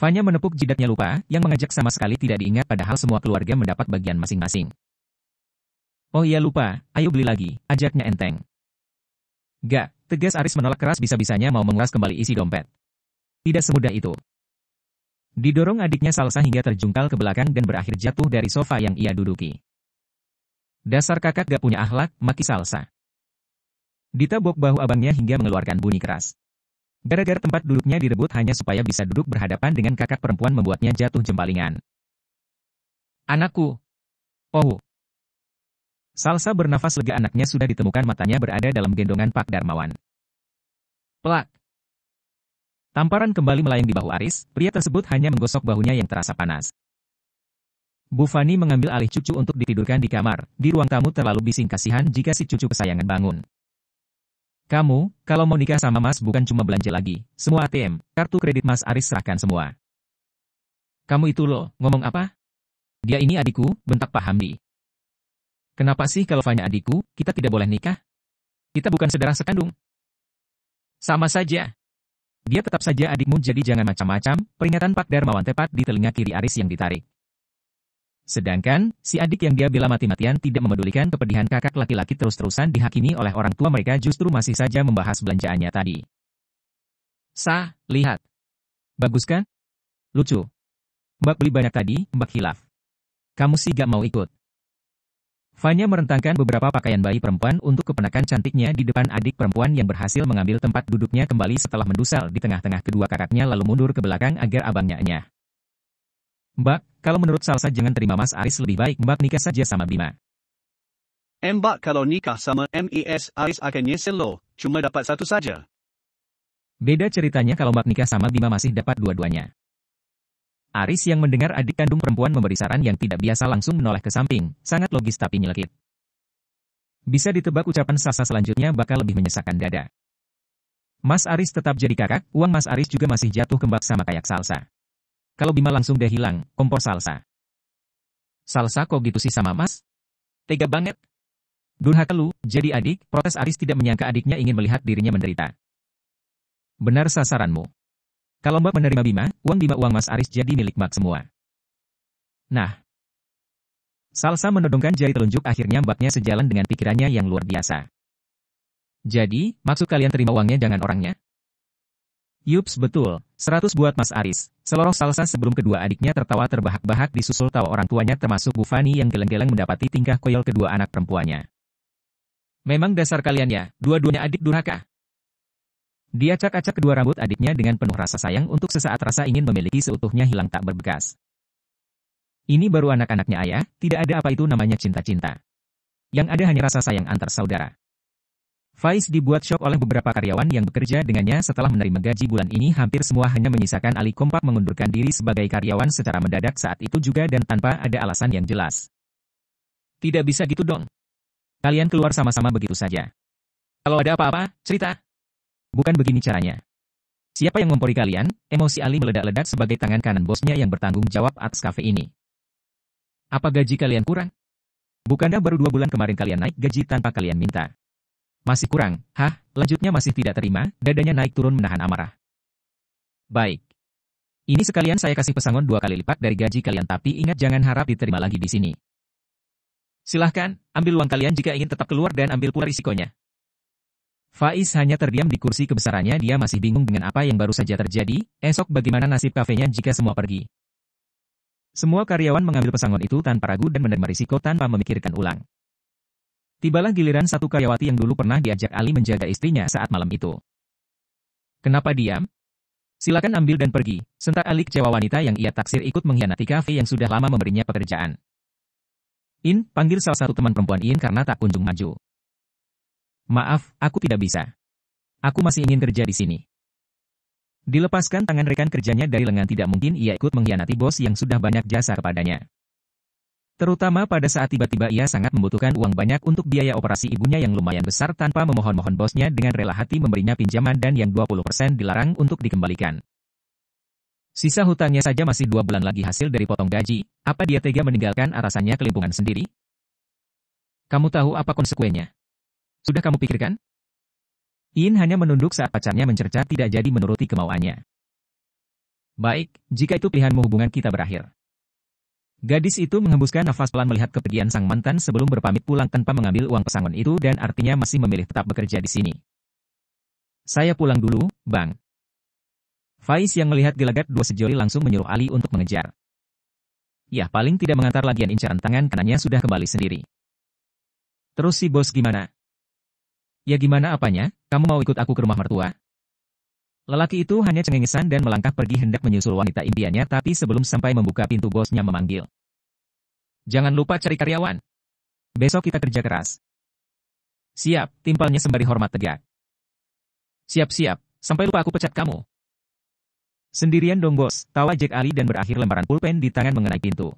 Fanya menepuk jidatnya lupa, yang mengajak sama sekali tidak diingat padahal semua keluarga mendapat bagian masing-masing. Oh iya lupa, ayo beli lagi, ajaknya enteng. Gak, tegas Aris menolak keras bisa-bisanya mau mengulas kembali isi dompet. Tidak semudah itu. Didorong adiknya Salsa hingga terjungkal ke belakang dan berakhir jatuh dari sofa yang ia duduki. Dasar kakak gak punya akhlak, maki Salsa. Dita bok bahu abangnya hingga mengeluarkan bunyi keras. Gara-gara tempat duduknya direbut hanya supaya bisa duduk berhadapan dengan kakak perempuan membuatnya jatuh jembalingan. Anakku. Oh. Salsa bernafas lega anaknya sudah ditemukan matanya berada dalam gendongan Pak Darmawan. Pelak. Tamparan kembali melayang di bahu Aris, pria tersebut hanya menggosok bahunya yang terasa panas. Bu Fani mengambil alih cucu untuk ditidurkan di kamar, di ruang tamu terlalu bising kasihan jika si cucu kesayangan bangun. Kamu, kalau mau nikah sama Mas bukan cuma belanja lagi, semua ATM, kartu kredit Mas Aris serahkan semua. Kamu itu loh, ngomong apa? Dia ini adikku, bentak Pak Hamdi. Kenapa sih kalau Fanya adikku, kita tidak boleh nikah? Kita bukan saudara sekandung. Sama saja. Dia tetap saja adikmu jadi jangan macam-macam, peringatan Pak Darmawan tepat di telinga kiri Aris yang ditarik. Sedangkan, si adik yang dia bela mati-matian tidak memedulikan kepedihan kakak laki-laki terus-terusan dihakimi oleh orang tua mereka justru masih saja membahas belanjaannya tadi. Sah, lihat. Bagus kan? Lucu. Mbak beli banyak tadi, mbak hilaf. Kamu sih gak mau ikut. Fanya merentangkan beberapa pakaian bayi perempuan untuk kepenakan cantiknya di depan adik perempuan yang berhasil mengambil tempat duduknya kembali setelah mendusal di tengah-tengah kedua kakaknya lalu mundur ke belakang agar abangnya enyah. Mbak, kalau menurut Salsa jangan terima Mas Aris lebih baik Mbak nikah saja sama Bima. Mbak kalau nikah sama MIS Aris akan nyesel lo, cuma dapat satu saja. Beda ceritanya kalau Mbak nikah sama Bima masih dapat dua-duanya. Aris yang mendengar adik kandung perempuan memberi saran yang tidak biasa langsung menoleh ke samping, sangat logis tapi nyelekit. Bisa ditebak ucapan Sasa selanjutnya bakal lebih menyesakkan dada. Mas Aris tetap jadi kakak, uang Mas Aris juga masih jatuh ke sama kayak salsa. Kalau Bima langsung deh hilang, kompor salsa. Salsa kok gitu sih sama mas? Tega banget. Durhaka lu, jadi adik, protes Aris tidak menyangka adiknya ingin melihat dirinya menderita. Benar sasaranmu. Kalau Mbak menerima Bima, uang Bima uang Mas Aris jadi milik Mbak semua. Nah. Salsa menodongkan jari telunjuk akhirnya Mbaknya sejalan dengan pikirannya yang luar biasa. Jadi, maksud kalian terima uangnya jangan orangnya? Yups betul, 100 buat Mas Aris. Seloroh salsa sebelum kedua adiknya tertawa terbahak-bahak disusul tawa orang tuanya termasuk Bu Fani yang geleng-geleng mendapati tingkah koyol kedua anak perempuannya. Memang dasar kalian ya, dua-duanya adik durhaka. Dia acak-acak kedua rambut adiknya dengan penuh rasa sayang untuk sesaat rasa ingin memiliki seutuhnya hilang tak berbekas. Ini baru anak-anaknya ayah, tidak ada apa itu namanya cinta-cinta. Yang ada hanya rasa sayang antar saudara. Faiz dibuat shock oleh beberapa karyawan yang bekerja dengannya setelah menerima gaji bulan ini hampir semua hanya menyisakan Ali Kompak mengundurkan diri sebagai karyawan secara mendadak saat itu juga dan tanpa ada alasan yang jelas. Tidak bisa gitu dong. Kalian keluar sama-sama begitu saja. Kalau ada apa-apa, cerita. Bukan begini caranya. Siapa yang mempori kalian? Emosi Ali meledak-ledak sebagai tangan kanan bosnya yang bertanggung jawab atas kafe ini. Apa gaji kalian kurang? Bukankah baru dua bulan kemarin kalian naik gaji tanpa kalian minta? Masih kurang, hah? Lanjutnya masih tidak terima, dadanya naik turun menahan amarah. Baik. Ini sekalian saya kasih pesangon dua kali lipat dari gaji kalian tapi ingat jangan harap diterima lagi di sini. Silahkan, ambil uang kalian jika ingin tetap keluar dan ambil pula risikonya. Faiz hanya terdiam di kursi kebesarannya dia masih bingung dengan apa yang baru saja terjadi, esok bagaimana nasib kafenya jika semua pergi. Semua karyawan mengambil pesangon itu tanpa ragu dan menerima risiko tanpa memikirkan ulang. Tibalah giliran satu karyawati yang dulu pernah diajak Ali menjaga istrinya saat malam itu. Kenapa diam? Silakan ambil dan pergi, sentak Ali kecewa wanita yang ia taksir ikut mengkhianati kafe yang sudah lama memberinya pekerjaan. In, panggil salah satu teman perempuan In karena tak kunjung maju. Maaf, aku tidak bisa. Aku masih ingin kerja di sini. Dilepaskan tangan rekan kerjanya dari lengan tidak mungkin ia ikut mengkhianati bos yang sudah banyak jasa kepadanya. Terutama pada saat tiba-tiba ia sangat membutuhkan uang banyak untuk biaya operasi ibunya yang lumayan besar tanpa memohon-mohon bosnya dengan rela hati memberinya pinjaman dan yang 20% dilarang untuk dikembalikan. Sisa hutangnya saja masih dua bulan lagi hasil dari potong gaji, apa dia tega meninggalkan atasannya kelimpungan sendiri? Kamu tahu apa konsekuennya Sudah kamu pikirkan? In hanya menunduk saat pacarnya mencerca tidak jadi menuruti kemauannya. Baik, jika itu pilihanmu hubungan kita berakhir. Gadis itu menghembuskan nafas pelan melihat kepergian sang mantan sebelum berpamit pulang tanpa mengambil uang pesangon itu dan artinya masih memilih tetap bekerja di sini. Saya pulang dulu, Bang. Faiz yang melihat gelagat dua sejoli langsung menyuruh Ali untuk mengejar. Ya paling tidak mengantar lagian incaran tangan kanannya sudah kembali sendiri. Terus si bos gimana? Ya gimana apanya, kamu mau ikut aku ke rumah mertua? Lelaki itu hanya cengengesan dan melangkah pergi hendak menyusul wanita impiannya tapi sebelum sampai membuka pintu bosnya memanggil. Jangan lupa cari karyawan. Besok kita kerja keras. Siap, timpalnya sembari hormat tegak. Siap-siap, sampai lupa aku pecat kamu. Sendirian dong bos, tawa Jack Ali dan berakhir lembaran pulpen di tangan mengenai pintu.